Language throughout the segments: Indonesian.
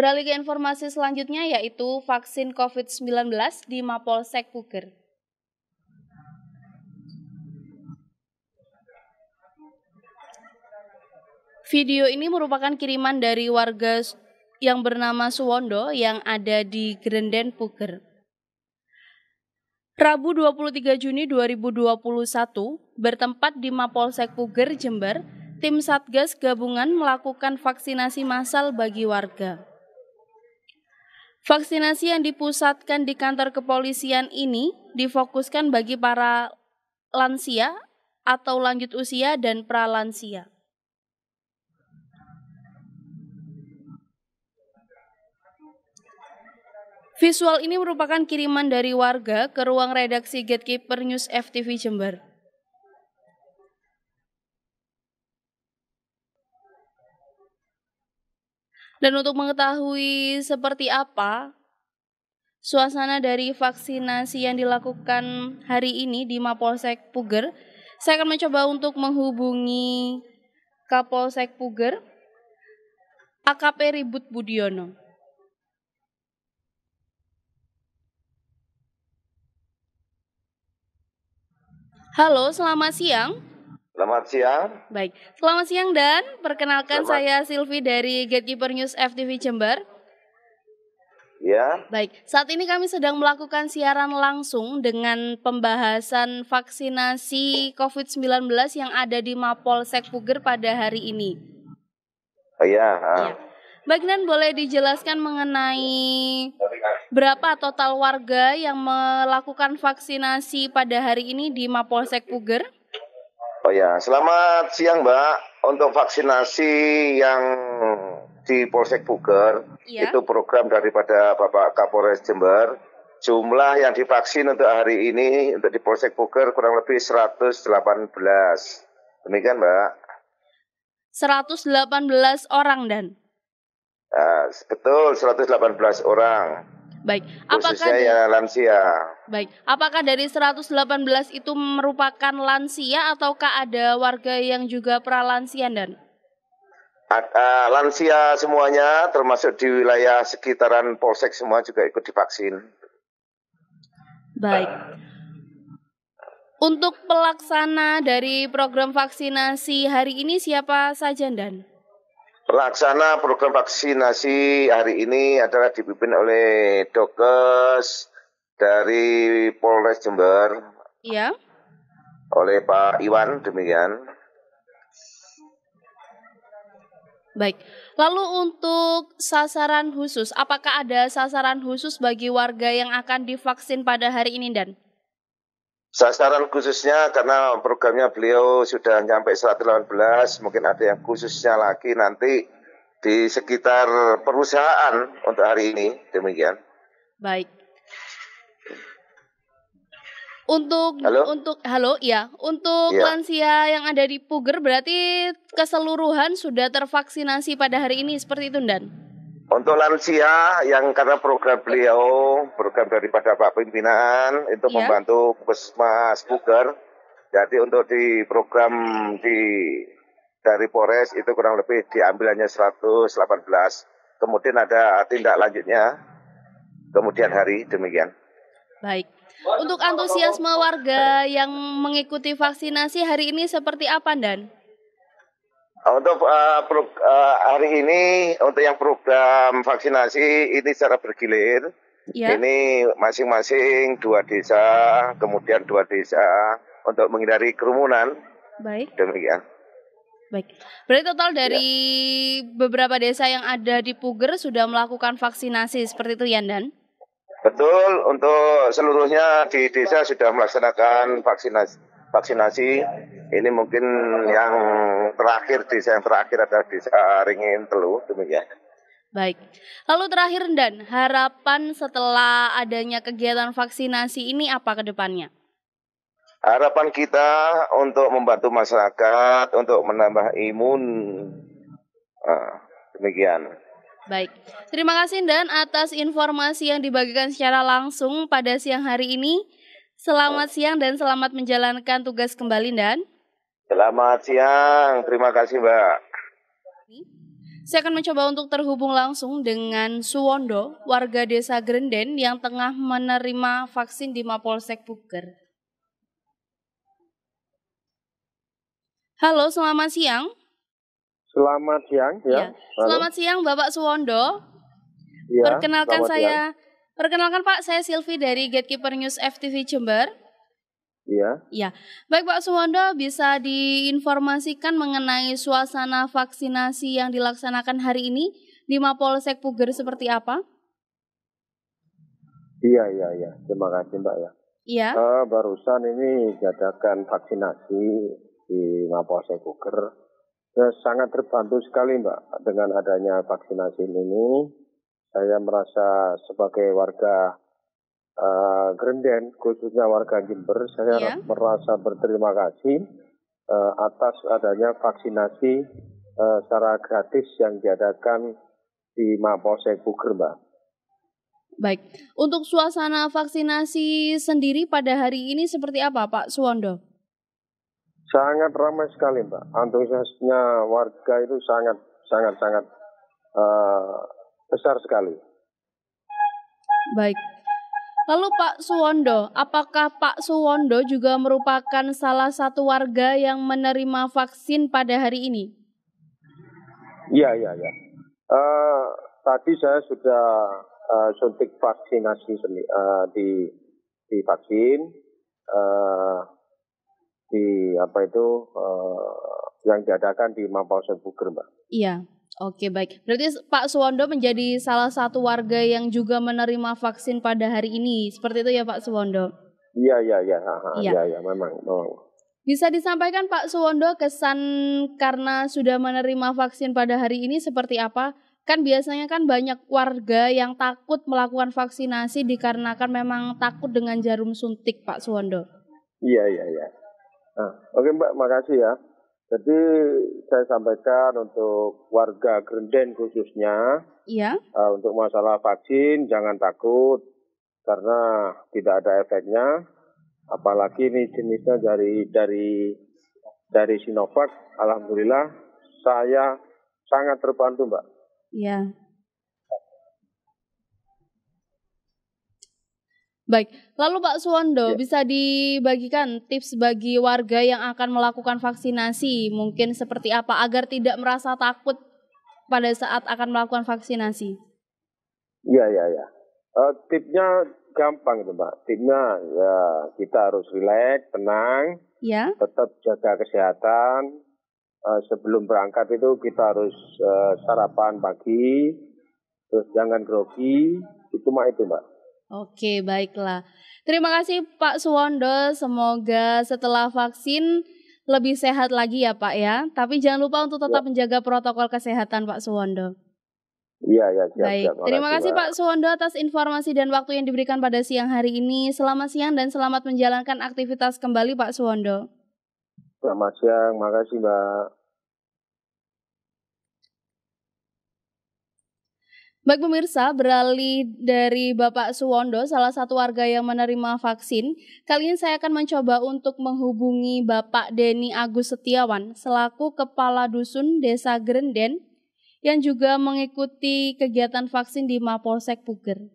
Beralih ke informasi selanjutnya yaitu vaksin COVID-19 di Mapolsek Puger. Video ini merupakan kiriman dari warga yang bernama Suwondo yang ada di Grenden Puger. Rabu 23 Juni 2021, bertempat di Mapolsek Puger, Jember, tim Satgas gabungan melakukan vaksinasi massal bagi warga. Vaksinasi yang dipusatkan di kantor kepolisian ini difokuskan bagi para lansia atau lanjut usia dan pralansia. Visual ini merupakan kiriman dari warga ke ruang redaksi Gatekeeper News FTV Jember. Dan untuk mengetahui seperti apa suasana dari vaksinasi yang dilakukan hari ini di Mapolsek Puger, saya akan mencoba untuk menghubungi Kapolsek Puger, AKP Ribut Budiono. Halo, selamat siang. Selamat siang. Baik, selamat siang dan perkenalkan selamat. saya Silvi dari Gatekeeper News FTV Jember. Ya. Baik, saat ini kami sedang melakukan siaran langsung dengan pembahasan vaksinasi COVID-19 yang ada di Mapolsek Puger pada hari ini. Oh, ya. Ah. ya. Baik, dan boleh dijelaskan mengenai berapa total warga yang melakukan vaksinasi pada hari ini di Mapolsek Puger? Oh ya, selamat siang Mbak. Untuk vaksinasi yang di Polsek Puger ya. itu program daripada Bapak Kapolres Jember. Jumlah yang divaksin untuk hari ini untuk di Polsek Puger kurang lebih 118. Demikian Mbak. 118 orang dan. Nah, betul 118 orang. Baik. Apakah khususnya di... ya lansia. Baik, apakah dari 118 itu merupakan lansia ataukah ada warga yang juga pralansia dan? Eh, lansia semuanya termasuk di wilayah sekitaran Polsek semua juga ikut divaksin. Baik. Untuk pelaksana dari program vaksinasi hari ini siapa saja dan? Pelaksana program vaksinasi hari ini adalah dipimpin oleh Dokes dari Polres Jember. Iya. Oleh Pak Iwan demikian. Baik. Lalu untuk sasaran khusus, apakah ada sasaran khusus bagi warga yang akan divaksin pada hari ini, Dan? Sasaran khususnya karena programnya beliau sudah sampai 118, mungkin ada yang khususnya lagi nanti di sekitar perusahaan untuk hari ini, demikian. Baik. Untuk halo? untuk halo ya, untuk ya. lansia yang ada di Puger berarti keseluruhan sudah tervaksinasi pada hari ini seperti itu, Dan? Untuk lansia yang karena program beliau, program daripada Pak Pimpinan itu ya. membantu Puskesmas Puger. Jadi untuk di program di dari Polres itu kurang lebih diambil hanya 118. Kemudian ada tindak lanjutnya kemudian hari demikian. Baik. Untuk antusiasme warga yang mengikuti vaksinasi hari ini seperti apa, Dan? Untuk uh, pro, uh, hari ini untuk yang program vaksinasi ini secara bergilir. Ya. Ini masing-masing dua desa, kemudian dua desa untuk menghindari kerumunan. Baik. Demikian. Baik. Berarti total iya. dari ya. beberapa desa yang ada di Puger sudah melakukan vaksinasi seperti itu, Yandan? Betul, untuk seluruhnya di desa sudah melaksanakan vaksinasi. vaksinasi. Ini mungkin yang terakhir, desa yang terakhir adalah desa Ringin Telu, demikian. Baik. Lalu terakhir Dan, harapan setelah adanya kegiatan vaksinasi ini apa ke depannya? Harapan kita untuk membantu masyarakat untuk menambah imun. Ah, demikian. Baik, terima kasih Dan atas informasi yang dibagikan secara langsung pada siang hari ini. Selamat siang dan selamat menjalankan tugas kembali Dan. Selamat siang, terima kasih Mbak. Saya akan mencoba untuk terhubung langsung dengan Suwondo, warga desa Grenden yang tengah menerima vaksin di Mapolsek Puger. Halo, selamat siang. Selamat siang ya. ya. Selamat siang Bapak Suwondo. Ya, perkenalkan saya siang. perkenalkan Pak, saya Silvi dari Gatekeeper News FTV Jember. Iya. Iya. Baik Pak Suwondo bisa diinformasikan mengenai suasana vaksinasi yang dilaksanakan hari ini di Mapolsek Puger seperti apa? Iya, iya, iya. Terima kasih Mbak ya. Iya. Uh, barusan ini diadakan vaksinasi di Mapolsek Puger Eh, sangat terbantu sekali Mbak dengan adanya vaksinasi ini. Saya merasa sebagai warga uh, Grenden, khususnya warga Jember, saya yeah. merasa berterima kasih uh, atas adanya vaksinasi uh, secara gratis yang diadakan di Mapolsek Puger, Mbak. Baik, untuk suasana vaksinasi sendiri pada hari ini seperti apa Pak Suwondo? sangat ramai sekali mbak antusiasnya warga itu sangat sangat sangat uh, besar sekali baik lalu Pak Suwondo apakah Pak Suwondo juga merupakan salah satu warga yang menerima vaksin pada hari ini iya iya iya uh, tadi saya sudah uh, suntik vaksinasi uh, di di vaksin uh, di apa itu uh, yang diadakan di Mapolsek Buger Mbak. Iya. Oke baik, berarti Pak Suwondo menjadi salah satu warga yang juga menerima vaksin pada hari ini, seperti itu ya Pak Suwondo? Iya iya iya, iya iya ya, memang memang. Bisa disampaikan Pak Suwondo kesan karena sudah menerima vaksin pada hari ini seperti apa? Kan biasanya kan banyak warga yang takut melakukan vaksinasi dikarenakan memang takut dengan jarum suntik Pak Suwondo. Iya iya iya. Nah, oke Mbak, makasih ya. Jadi saya sampaikan untuk warga Grenden khususnya, iya. uh, untuk masalah vaksin jangan takut karena tidak ada efeknya. Apalagi ini jenisnya dari dari dari Sinovac, alhamdulillah saya sangat terbantu Mbak. Iya. Baik, lalu Pak Suwondo ya. bisa dibagikan tips bagi warga yang akan melakukan vaksinasi mungkin seperti apa agar tidak merasa takut pada saat akan melakukan vaksinasi? Iya, iya, iya. Uh, tipsnya gampang itu Mbak. Tipnya ya kita harus rileks, tenang, ya. tetap jaga kesehatan. Uh, sebelum berangkat itu kita harus uh, sarapan pagi, terus jangan grogi, itu mah itu Mbak. Oke, baiklah. Terima kasih Pak Suwondo. Semoga setelah vaksin lebih sehat lagi ya Pak ya. Tapi jangan lupa untuk tetap ya. menjaga protokol kesehatan Pak Suwondo. Iya, ya, siap, Baik. Siap, Terima kasih Pak Suwondo atas informasi dan waktu yang diberikan pada siang hari ini. Selamat siang dan selamat menjalankan aktivitas kembali Pak Suwondo. Selamat siang, makasih Mbak. Baik pemirsa, beralih dari Bapak Suwondo, salah satu warga yang menerima vaksin. Kali ini saya akan mencoba untuk menghubungi Bapak Deni Agus Setiawan, selaku Kepala Dusun Desa Grenden, yang juga mengikuti kegiatan vaksin di Mapolsek Puger.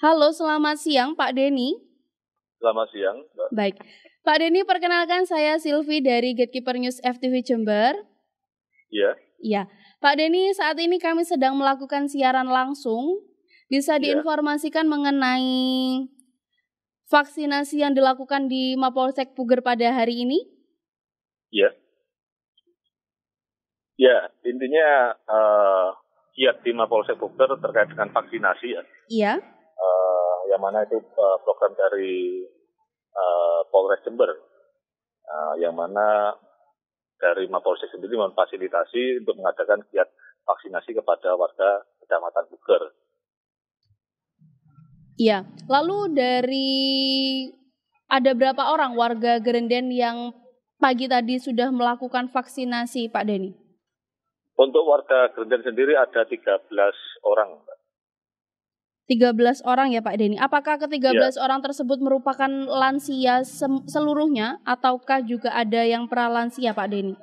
Halo, selamat siang Pak Deni. Selamat siang. Mbak. Baik. Pak Deni, perkenalkan saya Silvi dari Gatekeeper News FTV Jember. Iya. Iya, Pak Denny saat ini kami sedang melakukan siaran langsung. Bisa iya. diinformasikan mengenai vaksinasi yang dilakukan di Mapolsek Puger pada hari ini? Ya, ya intinya uh, kiat di Mapolsek Puger terkait dengan vaksinasi ya. Iya. Uh, yang mana itu eh, program dari uh, Polres Jember, uh, yang mana dari Mapolsek sendiri memfasilitasi untuk mengadakan giat vaksinasi kepada warga Kecamatan Buger. Iya, lalu dari ada berapa orang warga Gerenden yang pagi tadi sudah melakukan vaksinasi, Pak Deni? Untuk warga Gerenden sendiri ada 13 orang, 13 orang ya Pak Denny. Apakah ke-13 ya. orang tersebut merupakan lansia seluruhnya ataukah juga ada yang pralansia Pak Denny?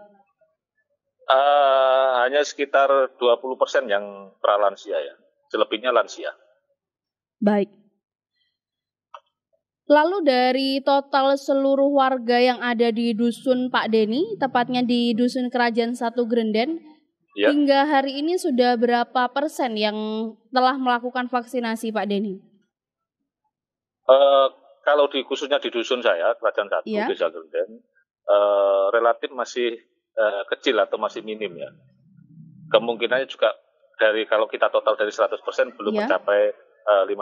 Uh, hanya sekitar 20% yang pralansia ya. Selebihnya lansia. Baik. Lalu dari total seluruh warga yang ada di dusun Pak Denny, tepatnya di dusun Kerajaan Satu Grenden, Ya. Hingga hari ini sudah berapa persen yang telah melakukan vaksinasi Pak Denny? Uh, kalau di khususnya di dusun saya, Kerajaan Satu, ya. Desa Gerden, uh, eh, relatif masih uh, kecil atau masih minim ya. Kemungkinannya juga dari kalau kita total dari 100% persen belum ya. mencapai uh, 50%.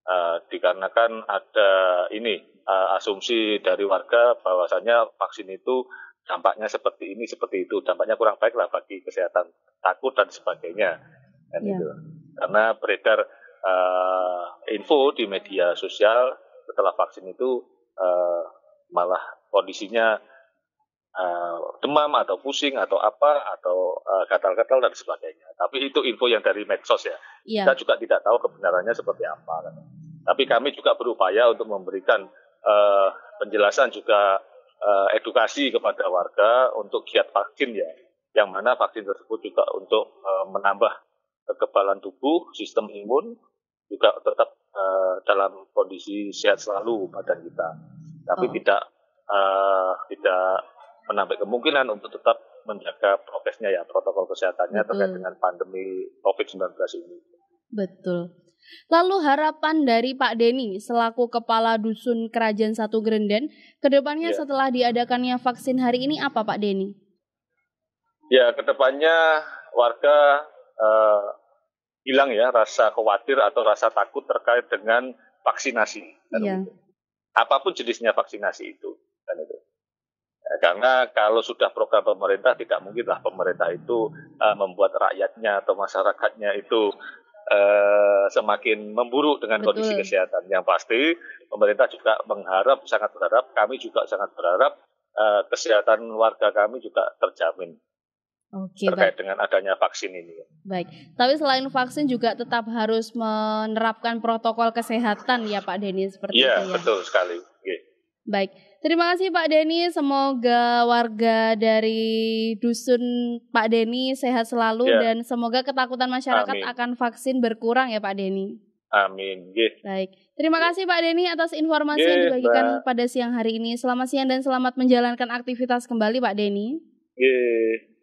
Uh, dikarenakan ada ini uh, asumsi dari warga bahwasanya vaksin itu dampaknya seperti ini seperti itu dampaknya kurang baik lah bagi kesehatan takut dan sebagainya kan iya. itu karena beredar uh, info di media sosial setelah vaksin itu uh, malah kondisinya uh, demam atau pusing atau apa atau uh, gatal-gatal dan sebagainya tapi itu info yang dari medsos ya yeah. kita juga tidak tahu kebenarannya seperti apa tapi kami juga berupaya untuk memberikan uh, penjelasan juga uh, edukasi kepada warga untuk giat vaksin ya, yang mana vaksin tersebut juga untuk uh, menambah kekebalan tubuh, sistem imun juga tetap uh, dalam kondisi sehat selalu badan kita, tapi oh. tidak uh, tidak menambah kemungkinan untuk tetap menjaga prokesnya ya protokol kesehatannya terkait hmm. dengan pandemi COVID-19 ini. Betul. Lalu harapan dari Pak Deni selaku Kepala Dusun Kerajaan Satu Grenden, kedepannya ya. setelah diadakannya vaksin hari ini apa Pak Deni? Ya, kedepannya warga uh, hilang ya rasa khawatir atau rasa takut terkait dengan vaksinasi. Ya. Apapun jenisnya vaksinasi itu. Dan itu. Ya, karena kalau sudah program pemerintah, tidak mungkinlah pemerintah itu uh, membuat rakyatnya atau masyarakatnya itu Eh, semakin memburuk dengan Betul. kondisi kesehatan. Yang pasti pemerintah juga mengharap, sangat berharap, kami juga sangat berharap uh, kesehatan warga kami juga terjamin. Okay, terkait baik. dengan adanya vaksin ini. Baik, tapi selain vaksin juga tetap harus menerapkan protokol kesehatan ya Pak Denny seperti iya, ya, itu Iya, betul sekali. Okay. Iya. Baik. Terima kasih Pak Denny. Semoga warga dari dusun Pak Denny sehat selalu ya. dan semoga ketakutan masyarakat Amin. akan vaksin berkurang ya Pak Denny. Amin. Yes. Baik. Terima kasih Pak Denny atas informasi yes, yang dibagikan Pak. pada siang hari ini. Selamat siang dan selamat menjalankan aktivitas kembali Pak Denny. Yes.